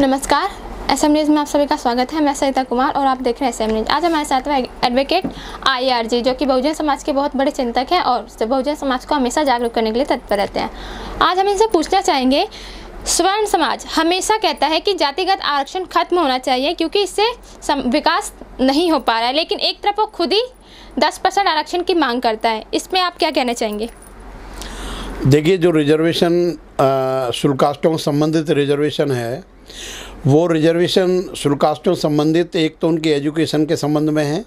नमस्कार S M news में आप सभी का स्वागत है मैं सरिता कुमार और आप देख रहे हैं एस एम न्यूज़ आज हमारे साथ में एडवोकेट आईआरजी जो कि बहुजन समाज के बहुत बड़े चिंतक हैं और बहुजन समाज को हमेशा जागरूक करने के लिए तत्पर रहते हैं आज हम इनसे पूछना चाहेंगे स्वर्ण समाज हमेशा कहता है कि जातिगत आरक्षण खत्म होना चाहिए क्योंकि इससे विकास नहीं हो पा रहा है लेकिन एक तरफ वो खुद ही दस परसेंट आरक्षण की मांग करता है इसमें आप क्या कहना चाहेंगे देखिए जो रिजर्वेशन शुल्कास्टों संबंधित रिजर्वेशन है वो रिजर्वेशन शुल्कास्टों संबंधित एक तो उनकी एजुकेशन के संबंध में है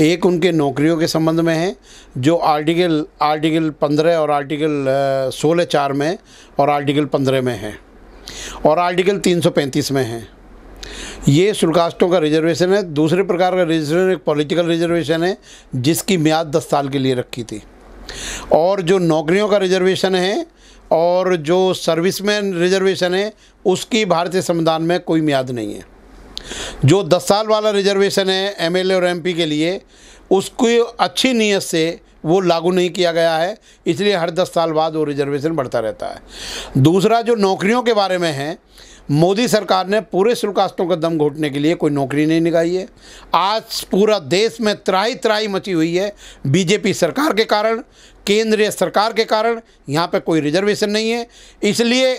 एक उनके नौकरियों के संबंध में है जो आर्टिकल आर्टिकल पंद्रह और आर्टिकल सोलह चार में और आर्टिकल पंद्रह में है और आर्टिकल तीन सौ पैंतीस में है ये शुल्कास्टों का रिजर्वेशन है दूसरे प्रकार का रिजर्वेशन एक पॉलिटिकल रिजर्वेशन है जिसकी म्याद दस साल के लिए रखी थी और जो नौकरियों का रिजर्वेशन है और जो सर्विसमैन रिजर्वेशन है उसकी भारतीय संविधान में कोई मियाद नहीं है जो दस साल वाला रिजर्वेशन है एमएलए और एमपी के लिए उसको अच्छी नीयत से वो लागू नहीं किया गया है इसलिए हर दस साल बाद वो रिजर्वेशन बढ़ता रहता है दूसरा जो नौकरियों के बारे में है मोदी सरकार ने पूरे शुल्कास्तों का दम घोटने के लिए कोई नौकरी नहीं निकाली है आज पूरा देश में त्राही त्राही मची हुई है बीजेपी सरकार के कारण केंद्रीय सरकार के कारण यहाँ पे कोई रिजर्वेशन नहीं है इसलिए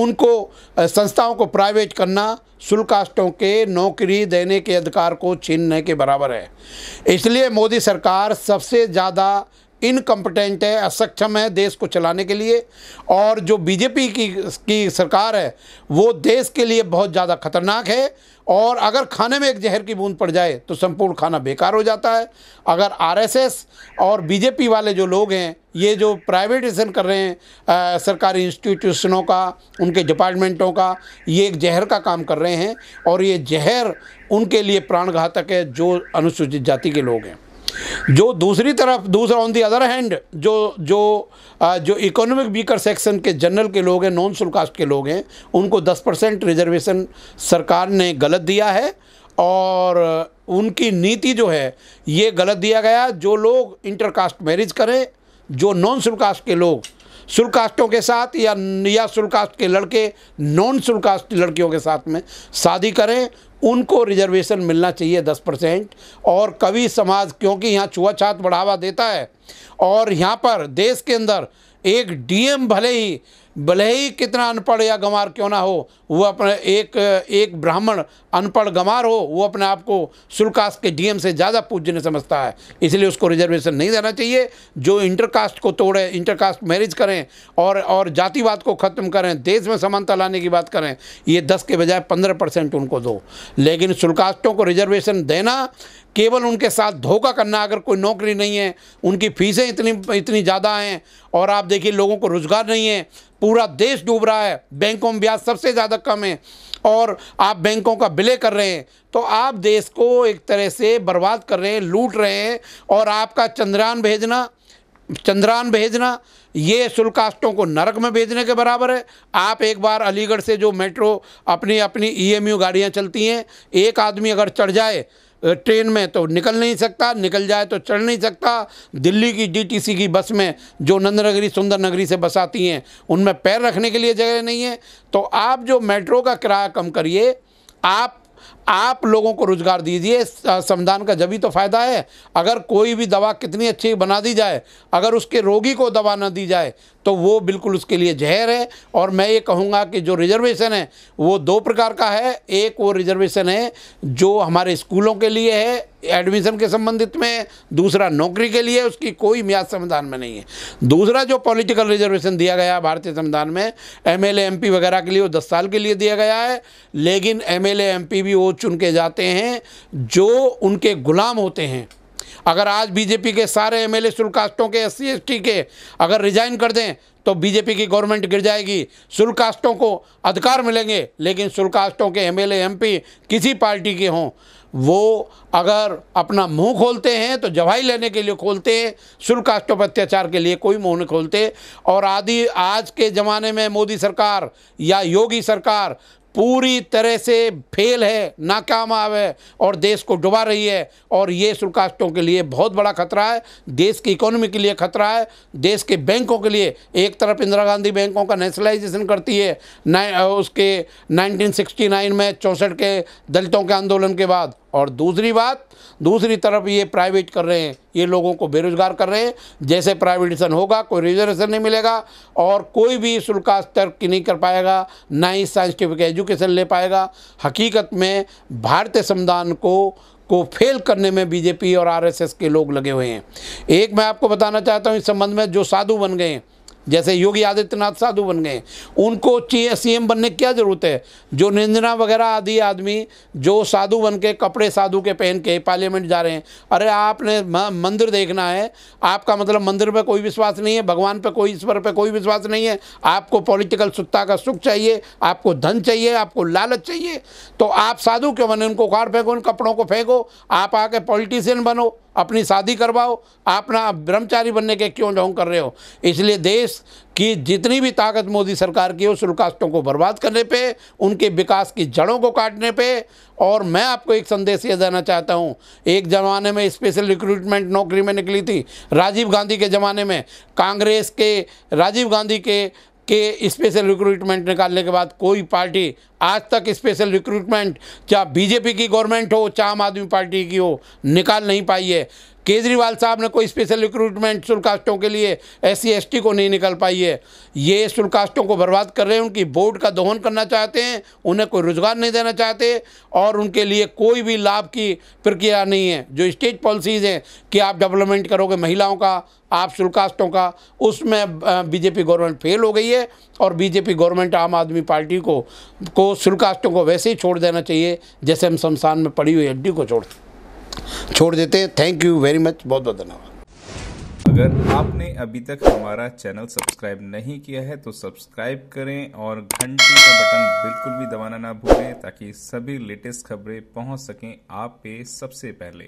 उनको संस्थाओं को प्राइवेट करना शुल्क कास्टों के नौकरी देने के अधिकार को छीनने के बराबर है इसलिए मोदी सरकार सबसे ज़्यादा इनकम्पटेंट है असक्षम है देश को चलाने के लिए और जो बीजेपी की की सरकार है वो देश के लिए बहुत ज़्यादा खतरनाक है और अगर खाने में एक जहर की बूंद पड़ जाए तो संपूर्ण खाना बेकार हो जाता है अगर आरएसएस और बीजेपी वाले जो लोग हैं ये जो प्राइवेटाइजेशन कर रहे हैं आ, सरकारी इंस्टीट्यूशनों का उनके डिपार्टमेंटों का ये एक जहर का काम कर रहे हैं और ये जहर उनके लिए प्राण घातक है जो अनुसूचित जाति के लोग हैं जो दूसरी तरफ दूसरा ऑन दी अदर हैंड जो जो जो इकोनॉमिक वीकर सेक्शन के जनरल के लोग हैं नॉन शुल्कास्ट के लोग हैं उनको 10 परसेंट रिजर्वेशन सरकार ने गलत दिया है और उनकी नीति जो है ये गलत दिया गया जो लोग इंटरकास्ट मैरिज करें जो नॉन शुल्कास्ट के लोग शुल्कास्टों के साथ या या शुल्कास्ट के लड़के नॉन शुल्कास्ट लड़कियों के साथ में शादी करें उनको रिजर्वेशन मिलना चाहिए दस परसेंट और कवि समाज क्योंकि यहाँ छुआछात बढ़ावा देता है और यहाँ पर देश के अंदर एक डीएम भले ही भले ही कितना अनपढ़ या गंवार क्यों ना हो वो अपने एक एक ब्राह्मण अनपढ़ गंवार हो वो अपने आप को शुल्कास्ट के डीएम से ज़्यादा पूजने समझता है इसलिए उसको रिजर्वेशन नहीं देना चाहिए जो इंटरकास्ट को तोड़े इंटरकास्ट मैरिज करें और और जातिवाद को ख़त्म करें देश में समानता लाने की बात करें ये दस के बजाय पंद्रह परसेंट उनको दो लेकिन शुल्कास्टों को रिजर्वेशन देना केवल उनके साथ धोखा करना अगर कोई नौकरी नहीं है उनकी फ़ीसें इतनी इतनी ज़्यादा हैं और आप देखिए लोगों को रोज़गार नहीं है पूरा देश डूब रहा है बैंकों में ब्याज सबसे ज़्यादा कम है और आप बैंकों का बिले कर रहे हैं तो आप देश को एक तरह से बर्बाद कर रहे हैं लूट रहे हैं और आपका चंद्रयान भेजना चंद्रान भेजना ये शुल्कास्टों को नरक में भेजने के बराबर है आप एक बार अलीगढ़ से जो मेट्रो अपनी अपनी ईएमयू e गाड़ियाँ चलती हैं एक आदमी अगर चढ़ जाए ट्रेन में तो निकल नहीं सकता निकल जाए तो चढ़ नहीं सकता दिल्ली की डीटीसी की बस में जो नंदनगरी सुंदर नगरी से बस आती हैं उनमें पैर रखने के लिए जगह नहीं है तो आप जो मेट्रो का किराया कम करिए आप आप लोगों को रोज़गार दीजिए संविधान का जब तो फ़ायदा है अगर कोई भी दवा कितनी अच्छी बना दी जाए अगर उसके रोगी को दवा ना दी जाए तो वो बिल्कुल उसके लिए जहर है और मैं ये कहूँगा कि जो रिजर्वेशन है वो दो प्रकार का है एक वो रिजर्वेशन है जो हमारे स्कूलों के लिए है एडमिशन के संबंधित में दूसरा नौकरी के लिए उसकी कोई म्याद संविधान में नहीं है दूसरा जो पॉलिटिकल रिजर्वेशन दिया गया भारतीय संविधान में एम एल वगैरह के लिए वो दस साल के लिए दिया गया है लेकिन एम एल भी वो चुन के जाते हैं जो उनके गुलाम होते हैं अगर आज बीजेपी के सारे एम एल शुल्क कास्टों के एस सी के अगर रिजाइन कर दें तो बीजेपी की गवर्नमेंट गिर जाएगी शुल्क कास्टों को अधिकार मिलेंगे लेकिन शुल्क कास्टों के एम एल किसी पार्टी के हों वो अगर अपना मुंह खोलते हैं तो जवाही लेने के लिए खोलते हैं शुल्क कास्टों पर अत्याचार के लिए कोई मुंह नहीं खोलते और आदि आज के ज़माने में मोदी सरकार या योगी सरकार पूरी तरह से फेल है नाकाम है और देश को डुबा रही है और ये सुरकास्टों के लिए बहुत बड़ा खतरा है देश की इकोनॉमी के लिए खतरा है देश के बैंकों के लिए एक तरफ इंदिरा गांधी बैंकों का नेशनलाइजेशन करती है उसके 1969 में चौंसठ के दलितों के आंदोलन के बाद और दूसरी बात दूसरी तरफ ये प्राइवेट कर रहे हैं ये लोगों को बेरोजगार कर रहे हैं जैसे प्राइवेटेशन होगा कोई रिजर्वेशन नहीं मिलेगा और कोई भी शुल्का स्तर नहीं कर पाएगा ना ही साइंटिफिक एजुकेशन ले पाएगा हकीकत में भारतीय संविधान को को फेल करने में बीजेपी और आरएसएस के लोग लगे हुए हैं एक मैं आपको बताना चाहता हूँ इस संबंध में जो साधु बन गए हैं जैसे योगी आदित्यनाथ साधु बन गए उनको सीएम बनने की क्या ज़रूरत है जो निंदना वगैरह आदि आदमी जो साधु बन के कपड़े साधु के पहन के पार्लियामेंट जा रहे हैं अरे आपने मंदिर देखना है आपका मतलब मंदिर पर कोई विश्वास नहीं है भगवान पर कोई ईश्वर पर कोई विश्वास नहीं है आपको पॉलिटिकल सुत्ता का सुख चाहिए आपको धन चाहिए आपको लालच चाहिए तो आप साधु क्यों बने उनको उखाड़ फेंको उन कपड़ों को फेंको आप आके पॉलिटिशियन बनो अपनी शादी करवाओ अपना ब्रह्मचारी बनने के क्यों ढोंग कर रहे हो इसलिए देश की जितनी भी ताकत मोदी सरकार की हो शुल्कास्टों को बर्बाद करने पे उनके विकास की जड़ों को काटने पे और मैं आपको एक संदेश यह देना चाहता हूँ एक ज़माने में स्पेशल रिक्रूटमेंट नौकरी में निकली थी राजीव गांधी के ज़माने में कांग्रेस के राजीव गांधी के कि स्पेशल रिक्रूटमेंट निकालने के बाद कोई पार्टी आज तक स्पेशल रिक्रूटमेंट चाहे बीजेपी की गवर्नमेंट हो चाहे आम आदमी पार्टी की हो निकाल नहीं पाई है केजरीवाल साहब ने कोई स्पेशल रिक्रूटमेंट शुल्कास्टों के लिए एस सी को नहीं निकल पाई है ये शुल्कास्टों को बर्बाद कर रहे हैं उनकी बोर्ड का दोहन करना चाहते हैं उन्हें कोई रोज़गार नहीं देना चाहते और उनके लिए कोई भी लाभ की प्रक्रिया नहीं है जो स्टेट पॉलिसीज़ हैं कि आप डेवलपमेंट करोगे महिलाओं का आप शुल्कास्टों का उसमें बीजेपी गवर्नमेंट फेल हो गई है और बीजेपी गवर्नमेंट आम आदमी पार्टी को को शुल्कास्टों को वैसे ही छोड़ देना चाहिए जैसे हम शमशान में पड़ी हुई हड्डी को छोड़ते छोड़ देते थैंक यू वेरी मच बहुत बहुत धन्यवाद अगर आपने अभी तक हमारा चैनल सब्सक्राइब नहीं किया है तो सब्सक्राइब करें और घंटी का बटन बिल्कुल भी दबाना ना भूलें ताकि सभी लेटेस्ट खबरें पहुंच सकें आप पे सबसे पहले